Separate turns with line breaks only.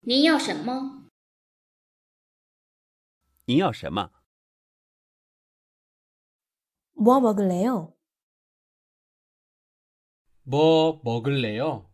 您要什么？您要什么？먹을래 요？ 먹먹을래 요？